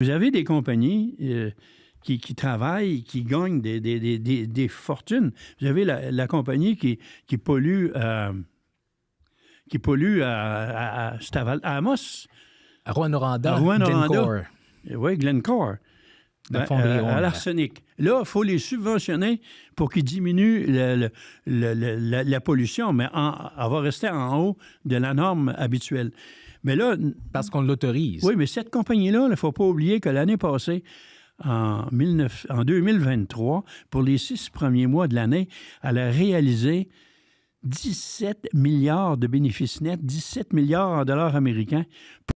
Vous avez des compagnies euh, qui, travaillent, qui gagnent des, fortunes. Vous avez la, compagnie qui, pollue, euh, qui pollue à, à, à, Staval, à Amos. À Glencore. Oui, Glencore. Euh, à, hein. l'arsenic. Là, il faut les subventionner pour qu'ils diminuent la, pollution, mais en, elle va rester en haut de la norme habituelle. Mais là... Parce qu'on l'autorise. Oui, mais cette compagnie-là, il ne faut pas oublier que l'année passée, en, en 2023, pour les six premiers mois de l'année, elle a réalisé 17 milliards de bénéfices nets, 17 milliards en dollars américains